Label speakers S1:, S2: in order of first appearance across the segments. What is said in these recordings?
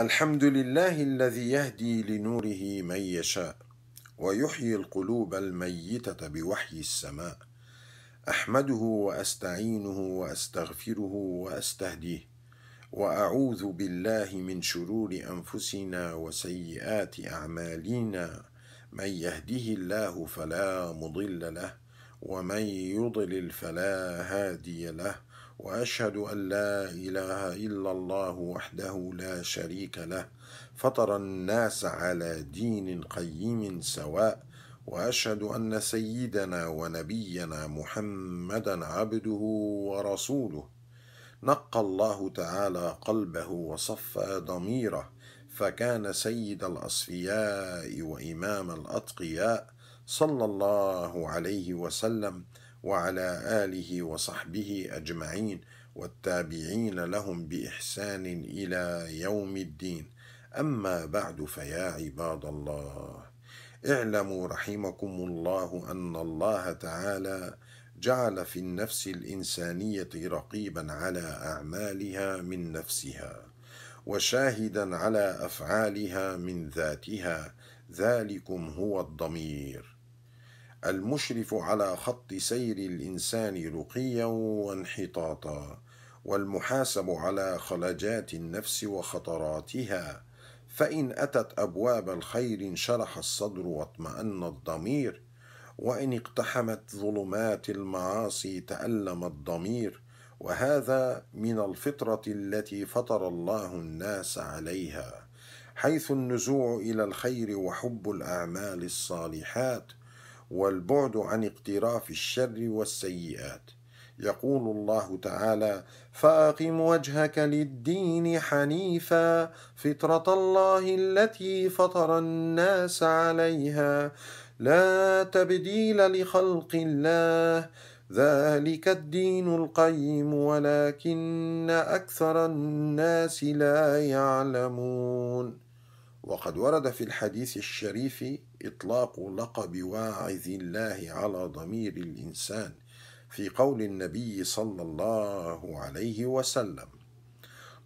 S1: الحمد لله الذي يهدي لنوره من يشاء ويحيي القلوب الميتة بوحي السماء أحمده وأستعينه وأستغفره وأستهديه وأعوذ بالله من شرور أنفسنا وسيئات أعمالنا من يهده الله فلا مضل له ومن يضلل فلا هادي له واشهد ان لا اله الا الله وحده لا شريك له فطر الناس على دين قيم سواء واشهد ان سيدنا ونبينا محمدا عبده ورسوله نقى الله تعالى قلبه وصفى ضميره فكان سيد الاصفياء وامام الاتقياء صلى الله عليه وسلم وعلى آله وصحبه أجمعين والتابعين لهم بإحسان إلى يوم الدين أما بعد فيا عباد الله اعلموا رحمكم الله أن الله تعالى جعل في النفس الإنسانية رقيبا على أعمالها من نفسها وشاهدا على أفعالها من ذاتها ذلكم هو الضمير المشرف على خط سير الانسان رقيا وانحطاطا والمحاسب على خلجات النفس وخطراتها فان اتت ابواب الخير انشرح الصدر واطمان الضمير وان اقتحمت ظلمات المعاصي تالم الضمير وهذا من الفطره التي فطر الله الناس عليها حيث النزوع الى الخير وحب الاعمال الصالحات والبعد عن اقتراف الشر والسيئات يقول الله تعالى فاقم وجهك للدين حنيفا فطره الله التي فطر الناس عليها لا تبديل لخلق الله ذلك الدين القيم ولكن اكثر الناس لا يعلمون وقد ورد في الحديث الشريف إطلاق لقب واعظ الله على ضمير الإنسان في قول النبي صلى الله عليه وسلم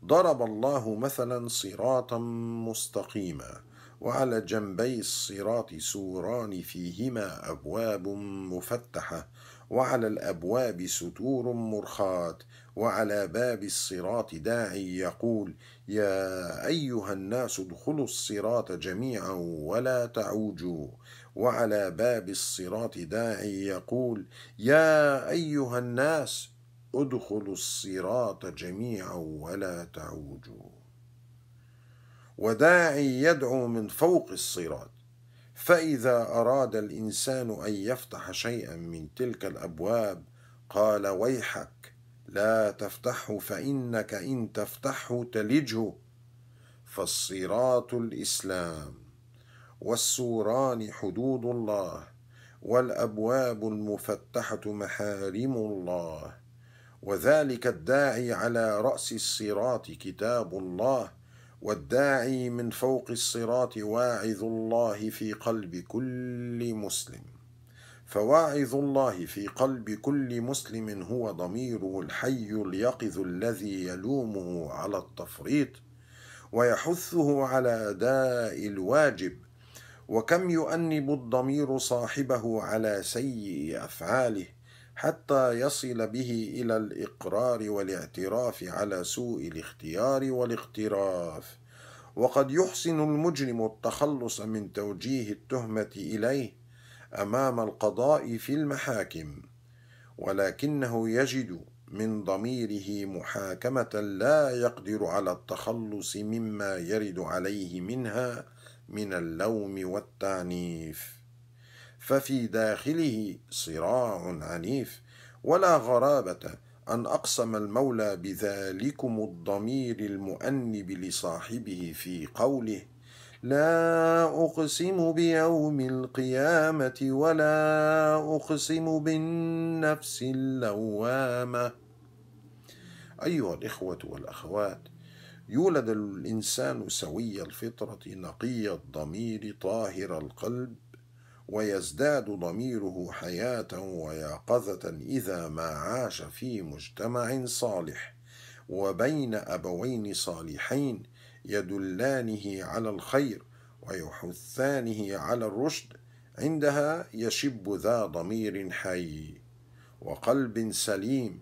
S1: ضرب الله مثلا صراطا مستقيما وعلى جنبي الصراط سوران فيهما ابواب مفتحه وعلى الابواب ستور مرخات وعلى باب الصراط داعي يقول يا أيها الناس ادخلوا الصراط جميعا ولا تعوجوا وعلى باب الصراط داعي يقول يا أيها الناس ادخلوا الصراط جميعا ولا تعوجوا وداعي يدعو من فوق الصراط فإذا أراد الإنسان أن يفتح شيئا من تلك الأبواب قال ويحك لا تفتحه فإنك إن تفتحه تلجه فالصراط الإسلام والسوران حدود الله والأبواب المفتحة محارم الله وذلك الداعي على رأس الصراط كتاب الله والداعي من فوق الصراط واعظ الله في قلب كل مسلم فواعظ الله في قلب كل مسلم هو ضميره الحي اليقظ الذي يلومه على التفريط ويحثه على اداء الواجب وكم يؤنب الضمير صاحبه على سيء افعاله حتى يصل به الى الاقرار والاعتراف على سوء الاختيار والاقتراف وقد يحسن المجرم التخلص من توجيه التهمه اليه امام القضاء في المحاكم ولكنه يجد من ضميره محاكمه لا يقدر على التخلص مما يرد عليه منها من اللوم والتعنيف ففي داخله صراع عنيف ولا غرابه ان اقسم المولى بذلكم الضمير المؤنب لصاحبه في قوله لا أقسم بيوم القيامة ولا أقسم بالنفس اللوامة أيها الإخوة والأخوات يولد الإنسان سوي الفطرة نقي الضمير طاهر القلب ويزداد ضميره حياة ويقظة إذا ما عاش في مجتمع صالح وبين أبوين صالحين يدلانه على الخير ويحثانه على الرشد عندها يشب ذا ضمير حي وقلب سليم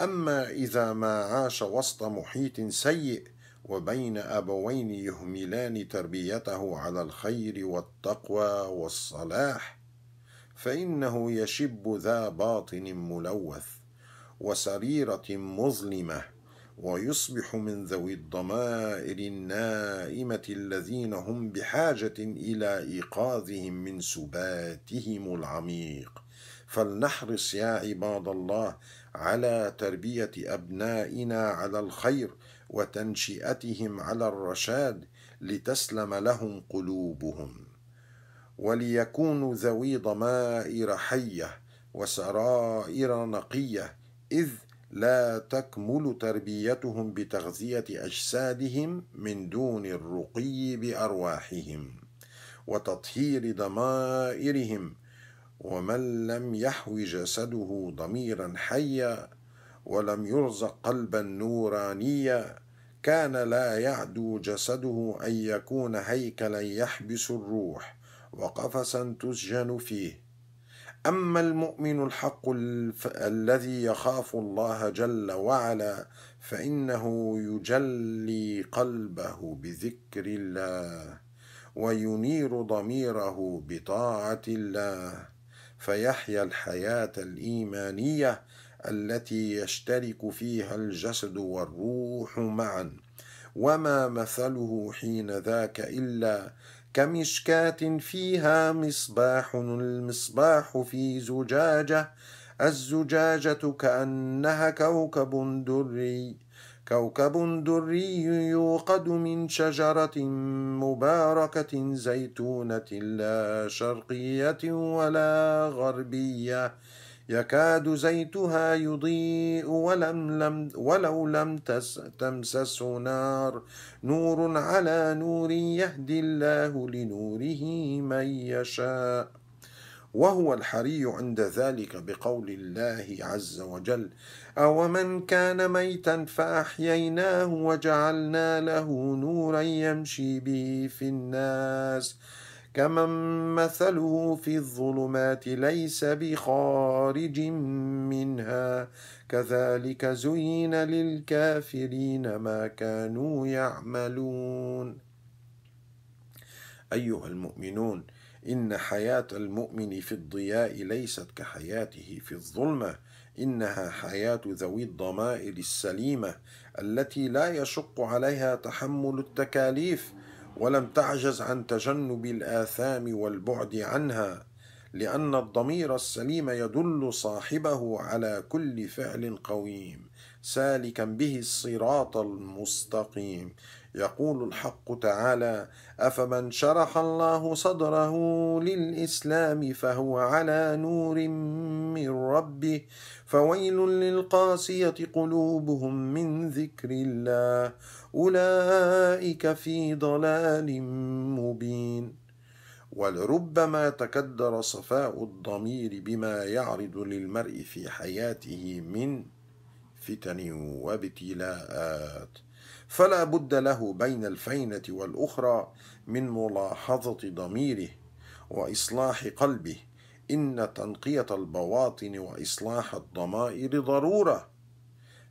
S1: اما اذا ما عاش وسط محيط سيء وبين ابوين يهملان تربيته على الخير والتقوى والصلاح فانه يشب ذا باطن ملوث وسريره مظلمه ويصبح من ذوي الضمائر النائمة الذين هم بحاجة إلى إيقاظهم من سباتهم العميق فلنحرص يا عباد الله على تربية أبنائنا على الخير وتنشئتهم على الرشاد لتسلم لهم قلوبهم وليكونوا ذوي ضمائر حية وسرائر نقية إذ لا تكمل تربيتهم بتغذيه اجسادهم من دون الرقي بارواحهم وتطهير ضمائرهم ومن لم يحو جسده ضميرا حيا ولم يرزق قلبا نورانيا كان لا يعدو جسده ان يكون هيكلا يحبس الروح وقفصا تسجن فيه أما المؤمن الحق الف... الذي يخاف الله جل وعلا فإنه يجلي قلبه بذكر الله وينير ضميره بطاعة الله فيحيا الحياة الإيمانية التي يشترك فيها الجسد والروح معا وما مثله حين ذاك إلا كمشكاة فيها مصباح المصباح في زجاجة الزجاجة كأنها كوكب دري كوكب دري يوقد من شجرة مباركة زيتونة لا شرقية ولا غربية يكاد زيتها يضيء ولم لم ولو لم تمسس تمسسه نار نور على نور يهدي الله لنوره من يشاء وهو الحري عند ذلك بقول الله عز وجل أومن كان ميتا فأحييناه وجعلنا له نورا يمشي به في الناس ۖ كمن مثله في الظلمات ليس بخارج منها كذلك زين للكافرين ما كانوا يعملون ايها المؤمنون ان حياه المؤمن في الضياء ليست كحياته في الظلمه انها حياه ذوي الضمائر السليمه التي لا يشق عليها تحمل التكاليف ولم تعجز عن تجنب الآثام والبعد عنها لأن الضمير السليم يدل صاحبه على كل فعل قويم سالكا به الصراط المستقيم يقول الحق تعالى افمن شرح الله صدره للاسلام فهو على نور من ربه فويل للقاسيه قلوبهم من ذكر الله اولئك في ضلال مبين ولربما تكدر صفاء الضمير بما يعرض للمرء في حياته من فتن وابتلاءات فلا بد له بين الفينه والاخرى من ملاحظه ضميره واصلاح قلبه ان تنقيه البواطن واصلاح الضمائر ضروره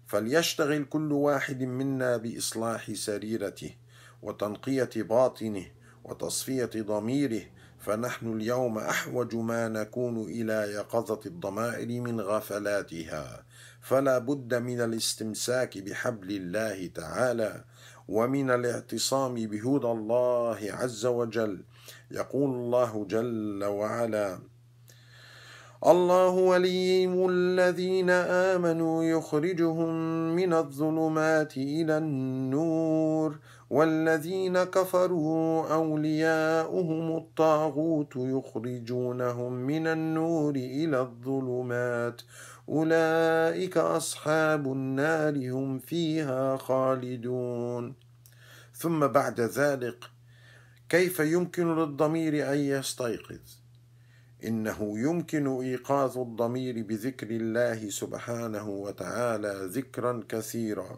S1: فليشتغل كل واحد منا باصلاح سريرته وتنقيه باطنه وتصفيه ضميره فنحن اليوم احوج ما نكون الى يقظه الضمائر من غفلاتها فلا بد من الاستمساك بحبل الله تعالى ومن الاعتصام بهدى الله عز وجل يقول الله جل وعلا الله ولي الذين امنوا يخرجهم من الظلمات الى النور والذين كفروا اولياؤهم الطاغوت يخرجونهم من النور الى الظلمات أولئك أصحاب النار هم فيها خالدون ثم بعد ذلك كيف يمكن للضمير أن يستيقظ إنه يمكن إيقاظ الضمير بذكر الله سبحانه وتعالى ذكرا كثيرا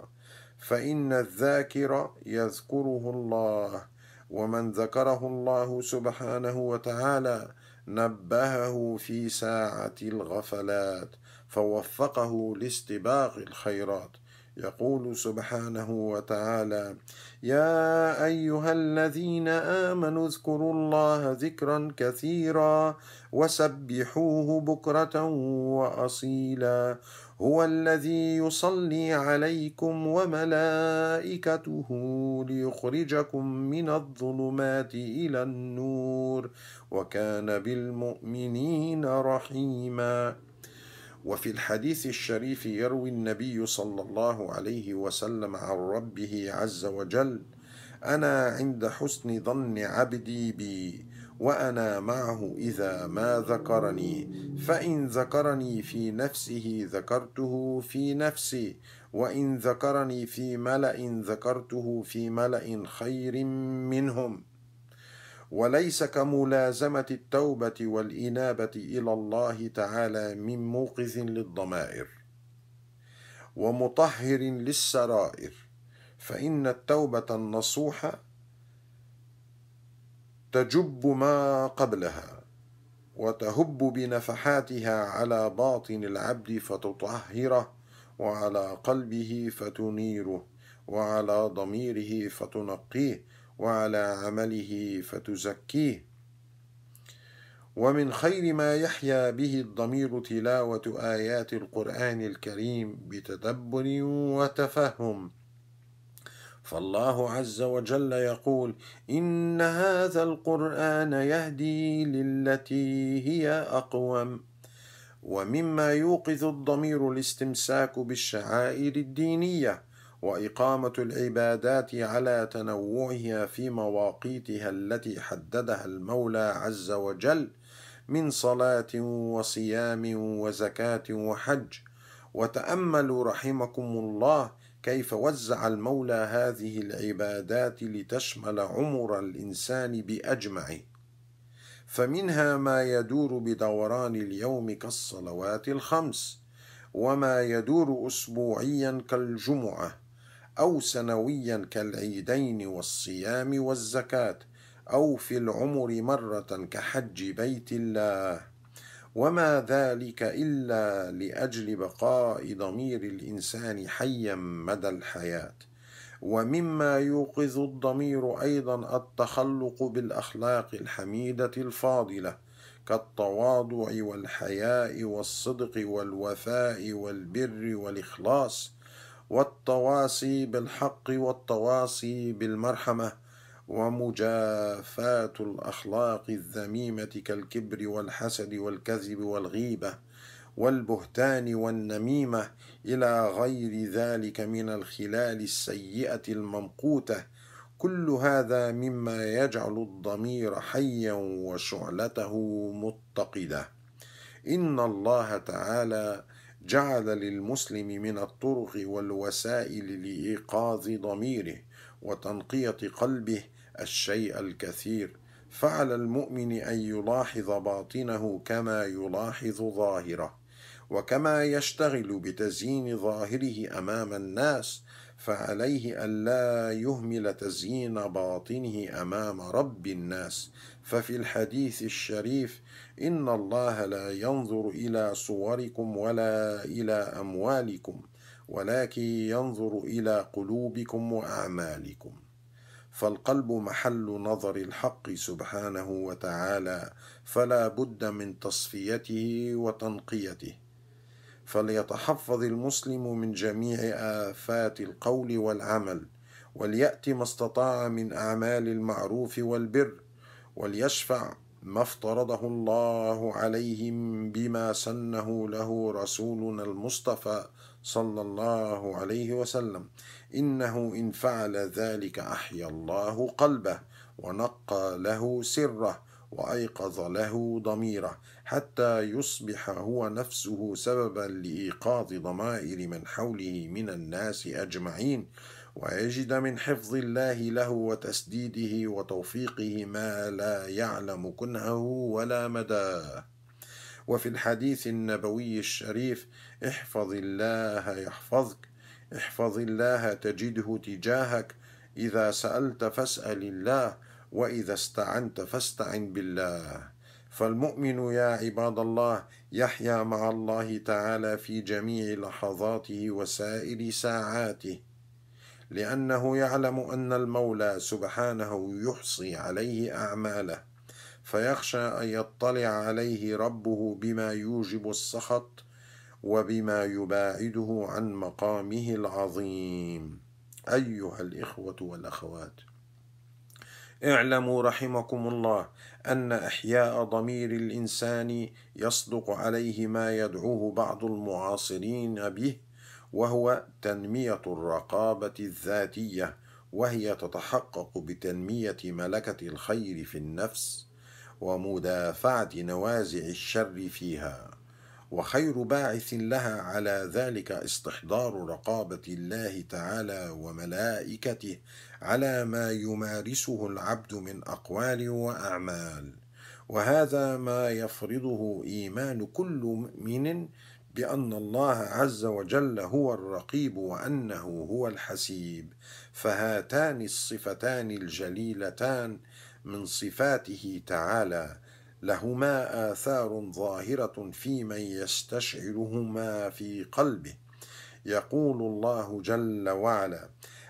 S1: فإن الذاكر يذكره الله ومن ذكره الله سبحانه وتعالى نبهه في ساعة الغفلات فوفقه لاستباق الخيرات يقول سبحانه وتعالى يا ايها الذين امنوا اذكروا الله ذكرا كثيرا وسبحوه بكره واصيلا هو الذي يصلي عليكم وملائكته ليخرجكم من الظلمات الى النور وكان بالمؤمنين رحيما وفي الحديث الشريف يروي النبي صلى الله عليه وسلم عن ربه عز وجل انا عند حسن ظن عبدي بي وانا معه اذا ما ذكرني فان ذكرني في نفسه ذكرته في نفسي وان ذكرني في ملا ذكرته في ملا خير منهم وليس كملازمه التوبه والانابه الى الله تعالى من موقظ للضمائر ومطهر للسرائر فان التوبه النصوحه تجب ما قبلها وتهب بنفحاتها على باطن العبد فتطهره وعلى قلبه فتنيره وعلى ضميره فتنقيه وعلى عمله فتزكيه ومن خير ما يحيا به الضمير تلاوة آيات القرآن الكريم بتدبر وتفهم فالله عز وجل يقول إن هذا القرآن يهدي للتي هي أقوم ومما يوقظ الضمير الاستمساك بالشعائر الدينيه واقامه العبادات على تنوعها في مواقيتها التي حددها المولى عز وجل من صلاه وصيام وزكاه وحج وتاملوا رحمكم الله كيف وزع المولى هذه العبادات لتشمل عمر الانسان باجمعه فمنها ما يدور بدوران اليوم كالصلوات الخمس وما يدور اسبوعيا كالجمعه أو سنويا كالعيدين والصيام والزكاة أو في العمر مرة كحج بيت الله وما ذلك إلا لأجل بقاء ضمير الإنسان حيا مدى الحياة ومما يوقظ الضمير أيضا التخلق بالأخلاق الحميدة الفاضلة كالتواضع والحياء والصدق والوفاء والبر والإخلاص والتواصي بالحق والتواصي بالمرحمه ومجافاه الاخلاق الذميمه كالكبر والحسد والكذب والغيبه والبهتان والنميمه الى غير ذلك من الخلال السيئه الممقوته كل هذا مما يجعل الضمير حيا وشعلته متقده ان الله تعالى جعل للمسلم من الطرق والوسائل لايقاظ ضميره وتنقيه قلبه الشيء الكثير فعلى المؤمن ان يلاحظ باطنه كما يلاحظ ظاهره وكما يشتغل بتزيين ظاهره امام الناس فعليه الا يهمل تزيين باطنه امام رب الناس ففي الحديث الشريف ان الله لا ينظر الى صوركم ولا الى اموالكم ولكن ينظر الى قلوبكم واعمالكم فالقلب محل نظر الحق سبحانه وتعالى فلا بد من تصفيته وتنقيته فليتحفظ المسلم من جميع افات القول والعمل وليات ما استطاع من اعمال المعروف والبر وليشفع ما افترضه الله عليهم بما سنه له رسولنا المصطفى صلى الله عليه وسلم انه ان فعل ذلك احيا الله قلبه ونقى له سره وايقظ له ضميره حتى يصبح هو نفسه سببا لايقاظ ضمائر من حوله من الناس اجمعين ويجد من حفظ الله له وتسديده وتوفيقه ما لا يعلم كنهه ولا مداه وفي الحديث النبوي الشريف احفظ الله يحفظك احفظ الله تجده تجاهك اذا سالت فاسال الله واذا استعنت فاستعن بالله فالمؤمن يا عباد الله يحيا مع الله تعالى في جميع لحظاته وسائر ساعاته لأنه يعلم أن المولى سبحانه يحصي عليه أعماله فيخشى أن يطلع عليه ربه بما يوجب السخط وبما يباعده عن مقامه العظيم أيها الإخوة والأخوات اعلموا رحمكم الله أن إحياء ضمير الإنسان يصدق عليه ما يدعوه بعض المعاصرين به وهو تنمية الرقابة الذاتية وهي تتحقق بتنمية ملكة الخير في النفس ومدافعة نوازع الشر فيها وخير باعث لها على ذلك استحضار رقابة الله تعالى وملائكته على ما يمارسه العبد من أقوال وأعمال وهذا ما يفرضه إيمان كل مؤمن بان الله عز وجل هو الرقيب وانه هو الحسيب فهاتان الصفتان الجليلتان من صفاته تعالى لهما اثار ظاهره في من يستشعرهما في قلبه يقول الله جل وعلا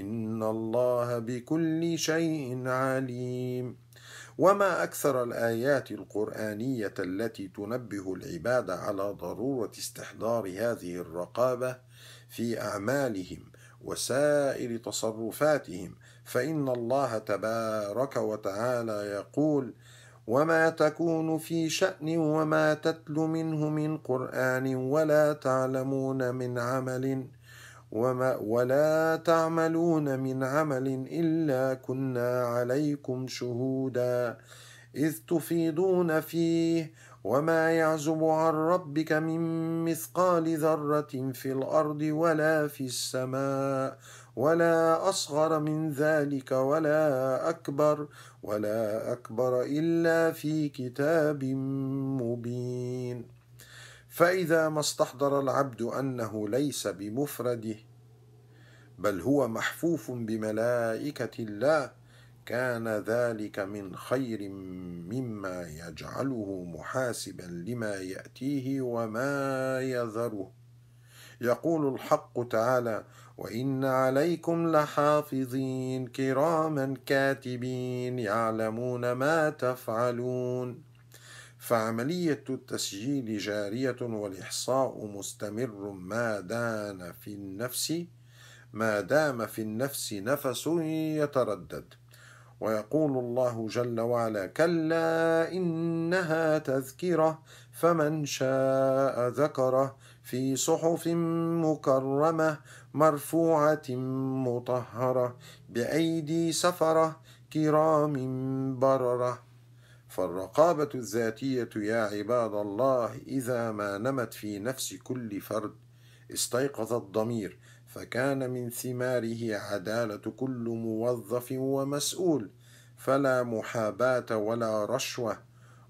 S1: إن الله بكل شيء عليم وما أكثر الآيات القرآنية التي تنبه العباد على ضرورة استحضار هذه الرقابة في أعمالهم وسائر تصرفاتهم فإن الله تبارك وتعالى يقول: وما تكون في شأن وما تتل منه من قرآن ولا تعلمون من عمل وما ولا تعملون من عمل إلا كنا عليكم شهودا إذ تفيضون فيه وما يعزب عن ربك من مثقال ذرة في الأرض ولا في السماء ولا أصغر من ذلك ولا أكبر ولا أكبر إلا في كتاب مبين فإذا ما استحضر العبد أنه ليس بمفرده بل هو محفوف بملائكة الله كان ذلك من خير مما يجعله محاسبا لما يأتيه وما يذره يقول الحق تعالى وان عليكم لحافظين كراما كاتبين يعلمون ما تفعلون فعملية التسجيل جارية والإحصاء مستمر ما دام في النفس ما دام في النفس نفس يتردد ويقول الله جل وعلا كلا إنها تذكرة فمن شاء ذكره في صحف مكرمة مرفوعة مطهرة بأيدي سفرة كرام برره فالرقابة الذاتية يا عباد الله إذا ما نمت في نفس كل فرد استيقظ الضمير فكان من ثماره عدالة كل موظف ومسؤول فلا محاباة ولا رشوة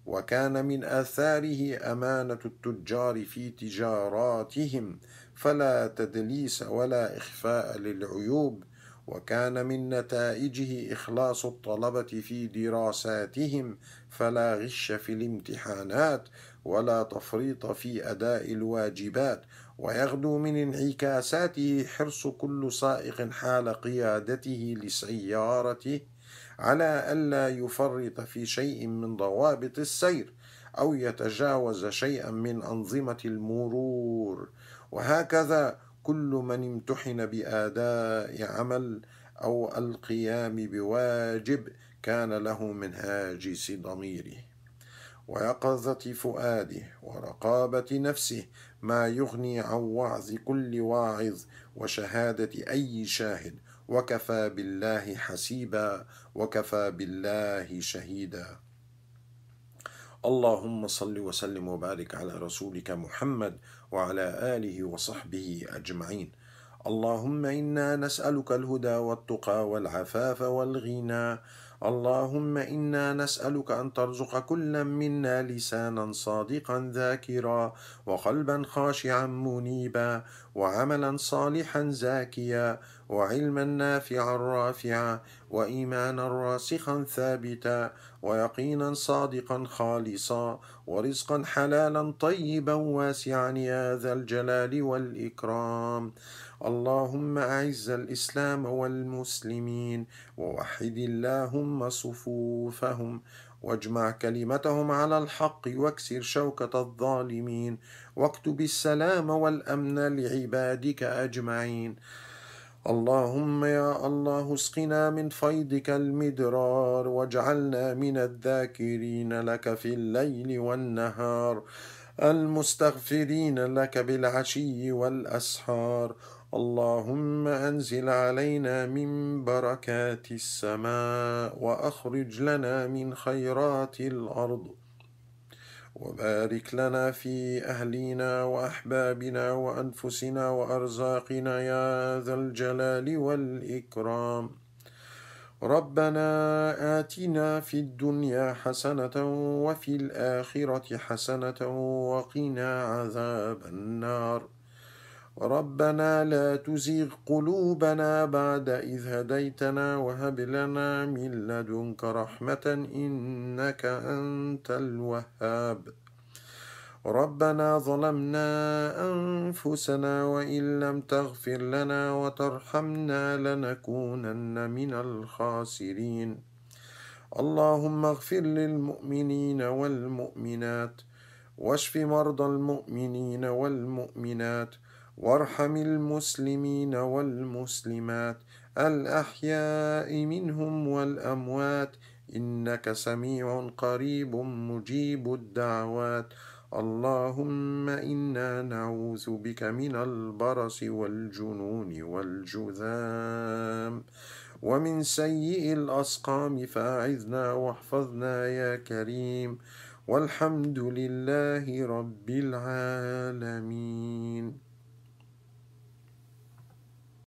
S1: وكان من آثاره أمانة التجار في تجاراتهم فلا تدليس ولا إخفاء للعيوب وكان من نتائجه اخلاص الطلبه في دراساتهم فلا غش في الامتحانات ولا تفريط في اداء الواجبات ويغدو من انعكاساته حرص كل سائق حال قيادته لسيارته على الا يفرط في شيء من ضوابط السير او يتجاوز شيئا من انظمه المرور وهكذا كل من امتحن باداء عمل او القيام بواجب كان له من هاجس ضميره ويقظه فؤاده ورقابه نفسه ما يغني عن وعظ كل واعظ وشهاده اي شاهد وكفى بالله حسيبا وكفى بالله شهيدا اللهم صل وسلم وبارك على رسولك محمد وعلى آله وصحبه أجمعين اللهم إنا نسألك الهدى والتقى والعفاف والغنى اللهم إنا نسألك أن ترزق كلا منا لسانا صادقا ذاكرا وقلبا خاشعا منيبا وعملا صالحا زاكيا وعلما نافعا رافعا وايمانا راسخا ثابتا ويقينا صادقا خالصا ورزقا حلالا طيبا واسعا يا ذا الجلال والاكرام اللهم اعز الاسلام والمسلمين ووحد اللهم صفوفهم واجمع كلمتهم على الحق واكسر شوكة الظالمين واكتب السلام والأمن لعبادك أجمعين اللهم يا الله اسقنا من فيضك المدرار واجعلنا من الذاكرين لك في الليل والنهار المستغفرين لك بالعشي والاسحار اللهم انزل علينا من بركات السماء واخرج لنا من خيرات الارض وبارك لنا في أهلينا وأحبابنا وأنفسنا وأرزاقنا يا ذا الجلال والإكرام ربنا آتنا في الدنيا حسنة وفي الآخرة حسنة وقنا عذاب النار ربنا لا تزغ قلوبنا بعد إذ هديتنا وهب لنا من لدنك رحمة إنك أنت الوهاب ربنا ظلمنا أنفسنا وإن لم تغفر لنا وترحمنا لنكونن من الخاسرين اللهم اغفر للمؤمنين والمؤمنات واشف مرضى المؤمنين والمؤمنات وارحم المسلمين والمسلمات الأحياء منهم والأموات إنك سميع قريب مجيب الدعوات اللهم إنا نعوذ بك من البرص والجنون والجذام ومن سيء الأسقام فاعذنا واحفظنا يا كريم والحمد لله رب العالمين